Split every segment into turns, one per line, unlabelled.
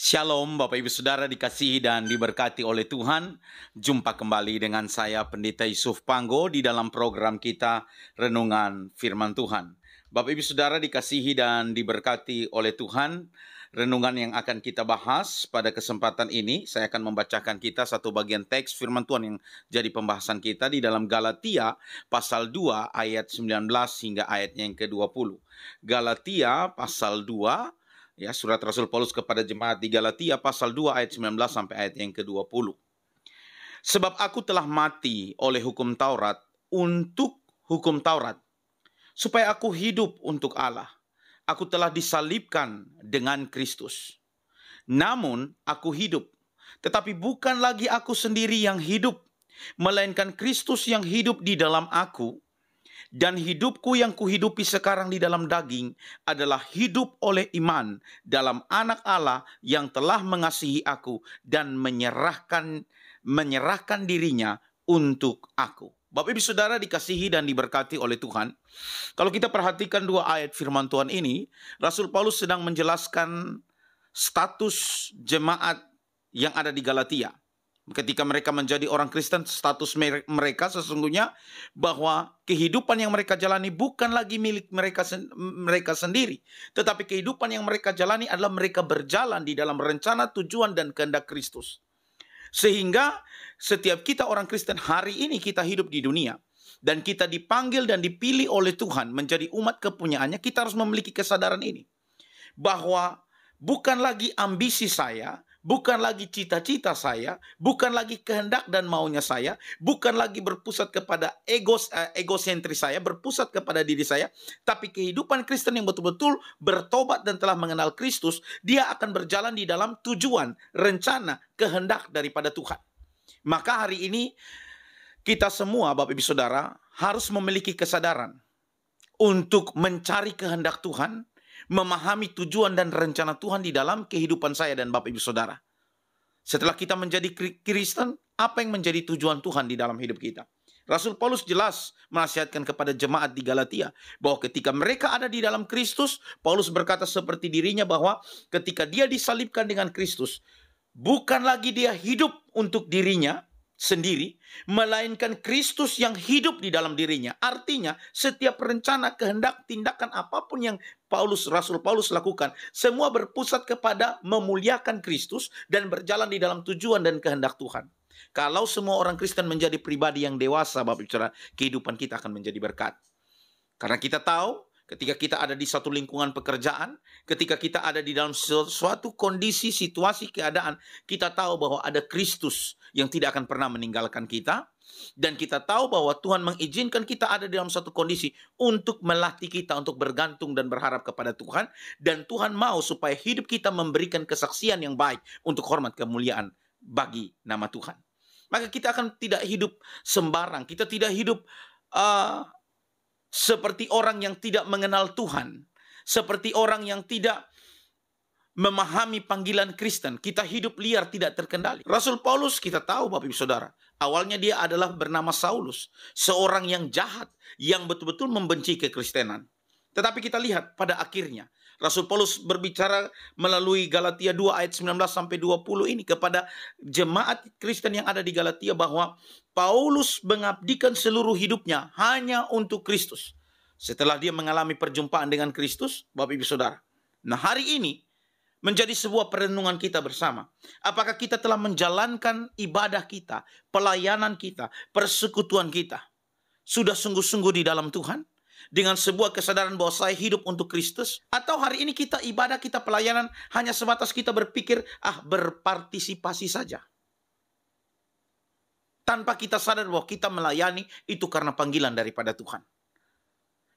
Shalom Bapak Ibu Saudara dikasihi dan diberkati oleh Tuhan. Jumpa kembali dengan saya Pendeta Yusuf Panggo di dalam program kita Renungan Firman Tuhan. Bapak Ibu Saudara dikasihi dan diberkati oleh Tuhan. Renungan yang akan kita bahas pada kesempatan ini, saya akan membacakan kita satu bagian teks firman Tuhan yang jadi pembahasan kita di dalam Galatia pasal 2 ayat 19 hingga ayatnya yang ke-20. Galatia pasal 2 Ya, surat Rasul Paulus kepada jemaat di Galatia pasal 2 ayat 19 sampai ayat yang ke-20. Sebab aku telah mati oleh hukum Taurat untuk hukum Taurat supaya aku hidup untuk Allah. Aku telah disalibkan dengan Kristus. Namun aku hidup, tetapi bukan lagi aku sendiri yang hidup, melainkan Kristus yang hidup di dalam aku dan hidupku yang kuhidupi sekarang di dalam daging adalah hidup oleh iman dalam anak Allah yang telah mengasihi aku dan menyerahkan menyerahkan dirinya untuk aku. Bapak Ibu Saudara dikasihi dan diberkati oleh Tuhan. Kalau kita perhatikan dua ayat firman Tuhan ini, Rasul Paulus sedang menjelaskan status jemaat yang ada di Galatia ketika mereka menjadi orang Kristen status mereka sesungguhnya bahwa kehidupan yang mereka jalani bukan lagi milik mereka sen mereka sendiri tetapi kehidupan yang mereka jalani adalah mereka berjalan di dalam rencana tujuan dan kehendak Kristus sehingga setiap kita orang Kristen hari ini kita hidup di dunia dan kita dipanggil dan dipilih oleh Tuhan menjadi umat kepunyaannya kita harus memiliki kesadaran ini bahwa bukan lagi ambisi saya bukan lagi cita-cita saya, bukan lagi kehendak dan maunya saya, bukan lagi berpusat kepada egos uh, egosentris saya, berpusat kepada diri saya, tapi kehidupan Kristen yang betul-betul bertobat dan telah mengenal Kristus, dia akan berjalan di dalam tujuan, rencana, kehendak daripada Tuhan. Maka hari ini kita semua Bapak Ibu Saudara harus memiliki kesadaran untuk mencari kehendak Tuhan memahami tujuan dan rencana Tuhan di dalam kehidupan saya dan Bapak Ibu Saudara. Setelah kita menjadi Kristen, apa yang menjadi tujuan Tuhan di dalam hidup kita? Rasul Paulus jelas menasihatkan kepada jemaat di Galatia bahwa ketika mereka ada di dalam Kristus, Paulus berkata seperti dirinya bahwa ketika dia disalibkan dengan Kristus, bukan lagi dia hidup untuk dirinya, sendiri, melainkan Kristus yang hidup di dalam dirinya. Artinya, setiap rencana, kehendak, tindakan apapun yang Paulus Rasul Paulus lakukan, semua berpusat kepada memuliakan Kristus dan berjalan di dalam tujuan dan kehendak Tuhan. Kalau semua orang Kristen menjadi pribadi yang dewasa, Bapak Bicara, kehidupan kita akan menjadi berkat. Karena kita tahu ketika kita ada di satu lingkungan pekerjaan, ketika kita ada di dalam suatu kondisi, situasi, keadaan, kita tahu bahwa ada Kristus yang tidak akan pernah meninggalkan kita, dan kita tahu bahwa Tuhan mengizinkan kita ada di dalam satu kondisi untuk melatih kita untuk bergantung dan berharap kepada Tuhan, dan Tuhan mau supaya hidup kita memberikan kesaksian yang baik untuk hormat kemuliaan bagi nama Tuhan. Maka kita akan tidak hidup sembarang, kita tidak hidup uh, seperti orang yang tidak mengenal Tuhan, seperti orang yang tidak memahami panggilan Kristen. Kita hidup liar tidak terkendali. Rasul Paulus kita tahu Bapak Ibu Saudara, awalnya dia adalah bernama Saulus, seorang yang jahat yang betul-betul membenci kekristenan. Tetapi kita lihat pada akhirnya Rasul Paulus berbicara melalui Galatia 2 ayat 19 sampai 20 ini kepada jemaat Kristen yang ada di Galatia bahwa Paulus mengabdikan seluruh hidupnya hanya untuk Kristus. Setelah dia mengalami perjumpaan dengan Kristus, Bapak Ibu Saudara. Nah, hari ini menjadi sebuah perenungan kita bersama. Apakah kita telah menjalankan ibadah kita, pelayanan kita, persekutuan kita? Sudah sungguh-sungguh di dalam Tuhan? dengan sebuah kesadaran bahwa saya hidup untuk Kristus? Atau hari ini kita ibadah, kita pelayanan hanya sebatas kita berpikir, ah berpartisipasi saja. Tanpa kita sadar bahwa kita melayani itu karena panggilan daripada Tuhan.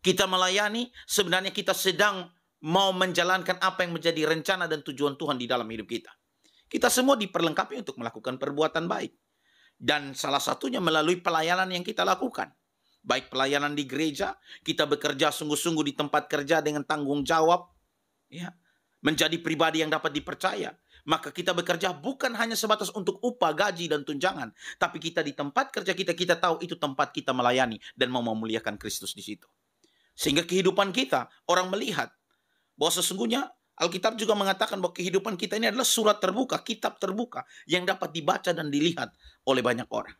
Kita melayani sebenarnya kita sedang mau menjalankan apa yang menjadi rencana dan tujuan Tuhan di dalam hidup kita. Kita semua diperlengkapi untuk melakukan perbuatan baik. Dan salah satunya melalui pelayanan yang kita lakukan baik pelayanan di gereja, kita bekerja sungguh-sungguh di tempat kerja dengan tanggung jawab, ya, menjadi pribadi yang dapat dipercaya. Maka kita bekerja bukan hanya sebatas untuk upah, gaji, dan tunjangan. Tapi kita di tempat kerja kita, kita tahu itu tempat kita melayani dan mau memuliakan Kristus di situ. Sehingga kehidupan kita, orang melihat bahwa sesungguhnya Alkitab juga mengatakan bahwa kehidupan kita ini adalah surat terbuka, kitab terbuka yang dapat dibaca dan dilihat oleh banyak orang.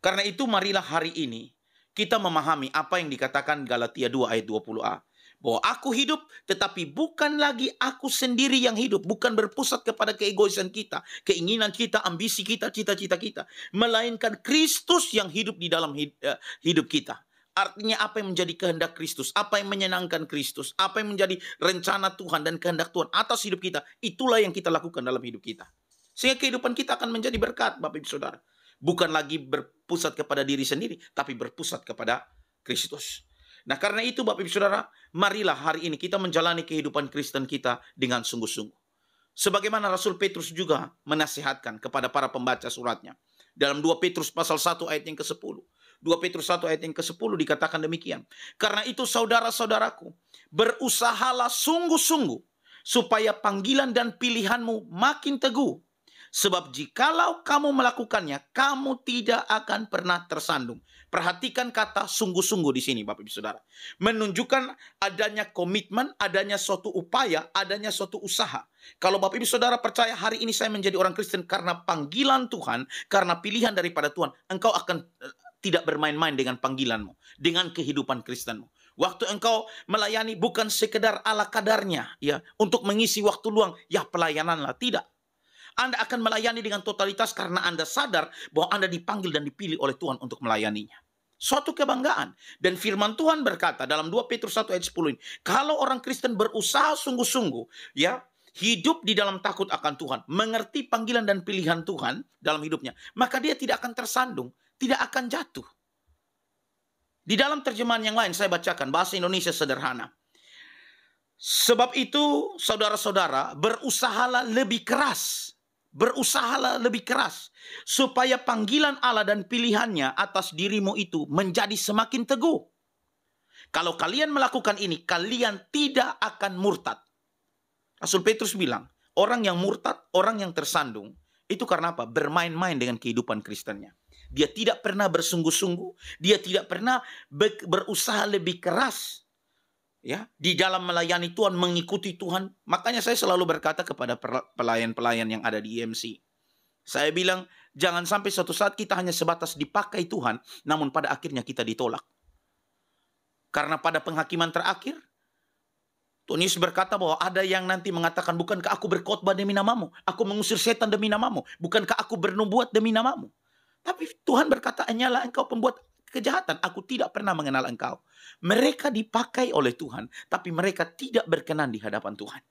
Karena itu marilah hari ini kita memahami apa yang dikatakan Galatia 2 ayat 20a. Bahwa aku hidup tetapi bukan lagi aku sendiri yang hidup. Bukan berpusat kepada keegoisan kita, keinginan kita, ambisi kita, cita-cita kita. Melainkan Kristus yang hidup di dalam eh, hidup kita. Artinya apa yang menjadi kehendak Kristus, apa yang menyenangkan Kristus, apa yang menjadi rencana Tuhan dan kehendak Tuhan atas hidup kita. Itulah yang kita lakukan dalam hidup kita. Sehingga kehidupan kita akan menjadi berkat Bapak Ibu Saudara bukan lagi berpusat kepada diri sendiri, tapi berpusat kepada Kristus. Nah, karena itu Bapak Ibu Saudara, marilah hari ini kita menjalani kehidupan Kristen kita dengan sungguh-sungguh. Sebagaimana Rasul Petrus juga menasihatkan kepada para pembaca suratnya. Dalam 2 Petrus pasal 1 ayat yang ke-10. 2 Petrus 1 ayat yang ke-10 dikatakan demikian. Karena itu saudara-saudaraku, berusahalah sungguh-sungguh supaya panggilan dan pilihanmu makin teguh Sebab jikalau kamu melakukannya, kamu tidak akan pernah tersandung. Perhatikan kata sungguh-sungguh di sini Bapak Ibu Saudara. Menunjukkan adanya komitmen, adanya suatu upaya, adanya suatu usaha. Kalau Bapak Ibu Saudara percaya hari ini saya menjadi orang Kristen karena panggilan Tuhan, karena pilihan daripada Tuhan, engkau akan eh, tidak bermain-main dengan panggilanmu, dengan kehidupan Kristenmu. Waktu engkau melayani bukan sekedar ala kadarnya ya, untuk mengisi waktu luang, ya pelayananlah tidak anda akan melayani dengan totalitas karena Anda sadar bahwa Anda dipanggil dan dipilih oleh Tuhan untuk melayaninya. Suatu kebanggaan. Dan firman Tuhan berkata dalam 2 Petrus 1 ayat 10 ini, kalau orang Kristen berusaha sungguh-sungguh, ya, hidup di dalam takut akan Tuhan, mengerti panggilan dan pilihan Tuhan dalam hidupnya, maka dia tidak akan tersandung, tidak akan jatuh. Di dalam terjemahan yang lain saya bacakan bahasa Indonesia sederhana. Sebab itu saudara-saudara berusahalah lebih keras berusahalah lebih keras supaya panggilan Allah dan pilihannya atas dirimu itu menjadi semakin teguh. Kalau kalian melakukan ini, kalian tidak akan murtad. Rasul Petrus bilang, orang yang murtad, orang yang tersandung, itu karena apa? Bermain-main dengan kehidupan Kristennya. Dia tidak pernah bersungguh-sungguh, dia tidak pernah berusaha lebih keras ya di dalam melayani Tuhan mengikuti Tuhan makanya saya selalu berkata kepada pelayan-pelayan yang ada di IMC e saya bilang jangan sampai suatu saat kita hanya sebatas dipakai Tuhan namun pada akhirnya kita ditolak karena pada penghakiman terakhir Tuhan Yesus berkata bahwa ada yang nanti mengatakan bukankah aku berkhotbah demi namamu aku mengusir setan demi namamu bukankah aku bernubuat demi namamu tapi Tuhan berkata hanyalah engkau pembuat kejahatan. Aku tidak pernah mengenal engkau. Mereka dipakai oleh Tuhan, tapi mereka tidak berkenan di hadapan Tuhan.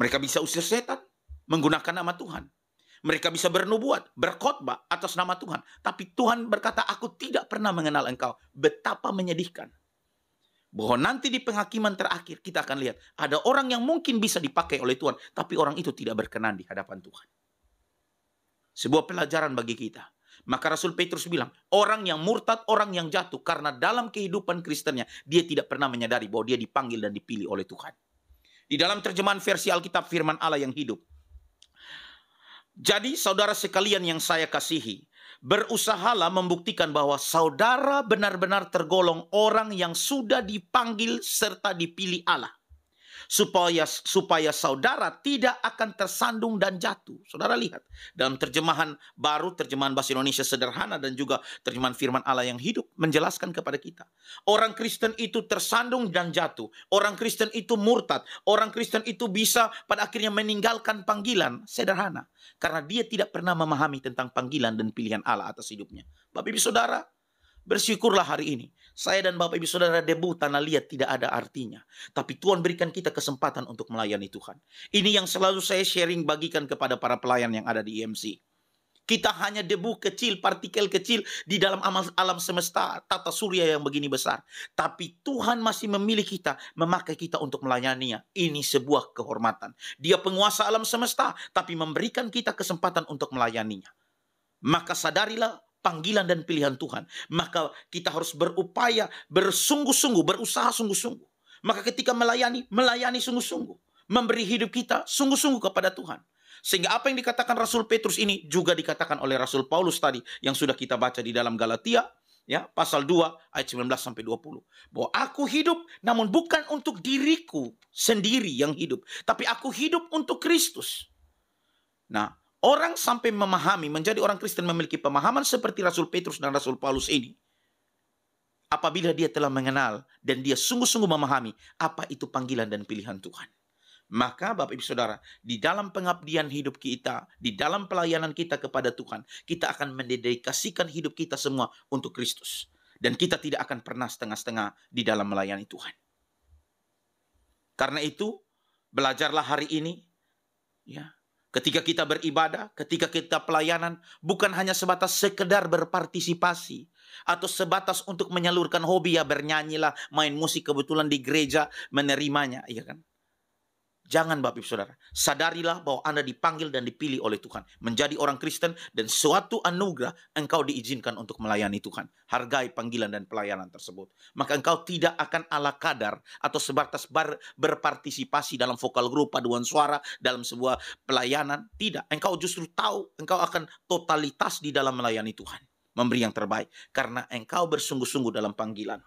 Mereka bisa usir setan menggunakan nama Tuhan. Mereka bisa bernubuat, berkhotbah atas nama Tuhan. Tapi Tuhan berkata, aku tidak pernah mengenal engkau. Betapa menyedihkan. Bahwa nanti di penghakiman terakhir kita akan lihat. Ada orang yang mungkin bisa dipakai oleh Tuhan. Tapi orang itu tidak berkenan di hadapan Tuhan. Sebuah pelajaran bagi kita. Maka Rasul Petrus bilang, orang yang murtad, orang yang jatuh. Karena dalam kehidupan Kristennya, dia tidak pernah menyadari bahwa dia dipanggil dan dipilih oleh Tuhan. Di dalam terjemahan versi Alkitab firman Allah yang hidup. Jadi saudara sekalian yang saya kasihi, berusahalah membuktikan bahwa saudara benar-benar tergolong orang yang sudah dipanggil serta dipilih Allah supaya supaya saudara tidak akan tersandung dan jatuh. Saudara lihat dalam terjemahan baru, terjemahan bahasa Indonesia sederhana dan juga terjemahan firman Allah yang hidup menjelaskan kepada kita. Orang Kristen itu tersandung dan jatuh. Orang Kristen itu murtad. Orang Kristen itu bisa pada akhirnya meninggalkan panggilan sederhana karena dia tidak pernah memahami tentang panggilan dan pilihan Allah atas hidupnya. Bapak Ibu Saudara, bersyukurlah hari ini saya dan Bapak Ibu Saudara debu tanah liat tidak ada artinya. Tapi Tuhan berikan kita kesempatan untuk melayani Tuhan. Ini yang selalu saya sharing bagikan kepada para pelayan yang ada di IMC. E kita hanya debu kecil, partikel kecil di dalam alam semesta, tata surya yang begini besar. Tapi Tuhan masih memilih kita, memakai kita untuk melayaninya. Ini sebuah kehormatan. Dia penguasa alam semesta, tapi memberikan kita kesempatan untuk melayaninya. Maka sadarilah panggilan dan pilihan Tuhan. Maka kita harus berupaya, bersungguh-sungguh, berusaha sungguh-sungguh. Maka ketika melayani, melayani sungguh-sungguh. Memberi hidup kita sungguh-sungguh kepada Tuhan. Sehingga apa yang dikatakan Rasul Petrus ini juga dikatakan oleh Rasul Paulus tadi yang sudah kita baca di dalam Galatia ya pasal 2 ayat 19 sampai 20 bahwa aku hidup namun bukan untuk diriku sendiri yang hidup tapi aku hidup untuk Kristus. Nah, Orang sampai memahami, menjadi orang Kristen memiliki pemahaman seperti Rasul Petrus dan Rasul Paulus ini. Apabila dia telah mengenal dan dia sungguh-sungguh memahami apa itu panggilan dan pilihan Tuhan. Maka Bapak Ibu Saudara, di dalam pengabdian hidup kita, di dalam pelayanan kita kepada Tuhan, kita akan mendedikasikan hidup kita semua untuk Kristus. Dan kita tidak akan pernah setengah-setengah di dalam melayani Tuhan. Karena itu, belajarlah hari ini, ya, ketika kita beribadah, ketika kita pelayanan, bukan hanya sebatas sekedar berpartisipasi atau sebatas untuk menyalurkan hobi ya bernyanyilah, main musik kebetulan di gereja menerimanya, iya kan? Jangan Bapak Ibu Saudara. Sadarilah bahwa Anda dipanggil dan dipilih oleh Tuhan. Menjadi orang Kristen dan suatu anugerah engkau diizinkan untuk melayani Tuhan. Hargai panggilan dan pelayanan tersebut. Maka engkau tidak akan ala kadar atau sebatas bar, berpartisipasi dalam vokal grup paduan suara dalam sebuah pelayanan. Tidak. Engkau justru tahu engkau akan totalitas di dalam melayani Tuhan. Memberi yang terbaik. Karena engkau bersungguh-sungguh dalam panggilan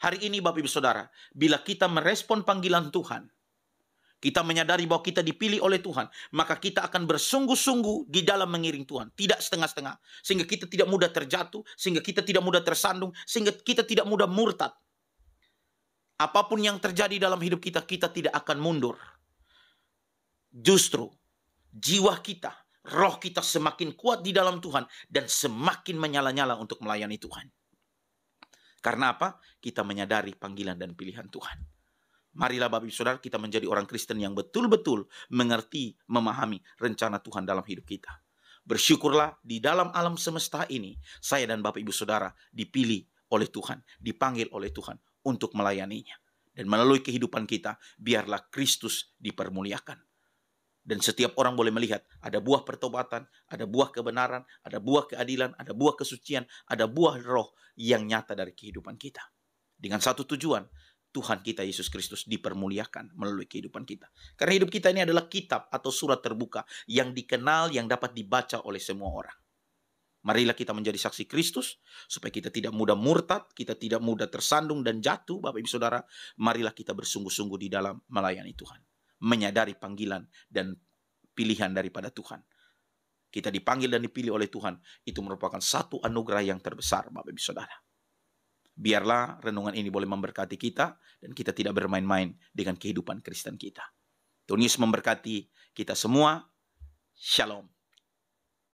Hari ini Bapak Ibu Saudara, bila kita merespon panggilan Tuhan, kita menyadari bahwa kita dipilih oleh Tuhan, maka kita akan bersungguh-sungguh di dalam mengiring Tuhan, tidak setengah-setengah, sehingga kita tidak mudah terjatuh, sehingga kita tidak mudah tersandung, sehingga kita tidak mudah murtad. Apapun yang terjadi dalam hidup kita, kita tidak akan mundur. Justru jiwa kita, roh kita semakin kuat di dalam Tuhan dan semakin menyala-nyala untuk melayani Tuhan. Karena apa? Kita menyadari panggilan dan pilihan Tuhan. Marilah Bapak Ibu Saudara kita menjadi orang Kristen yang betul-betul mengerti, memahami rencana Tuhan dalam hidup kita. Bersyukurlah di dalam alam semesta ini saya dan Bapak Ibu Saudara dipilih oleh Tuhan, dipanggil oleh Tuhan untuk melayaninya. Dan melalui kehidupan kita biarlah Kristus dipermuliakan dan setiap orang boleh melihat ada buah pertobatan, ada buah kebenaran, ada buah keadilan, ada buah kesucian, ada buah roh yang nyata dari kehidupan kita. Dengan satu tujuan, Tuhan kita Yesus Kristus dipermuliakan melalui kehidupan kita. Karena hidup kita ini adalah kitab atau surat terbuka yang dikenal, yang dapat dibaca oleh semua orang. Marilah kita menjadi saksi Kristus supaya kita tidak mudah murtad, kita tidak mudah tersandung dan jatuh, Bapak Ibu Saudara. Marilah kita bersungguh-sungguh di dalam melayani Tuhan, menyadari panggilan dan pilihan daripada Tuhan. Kita dipanggil dan dipilih oleh Tuhan, itu merupakan satu anugerah yang terbesar, Bapak Ibu Saudara biarlah renungan ini boleh memberkati kita dan kita tidak bermain-main dengan kehidupan Kristen kita. Tuhan Yesus memberkati kita semua. Shalom.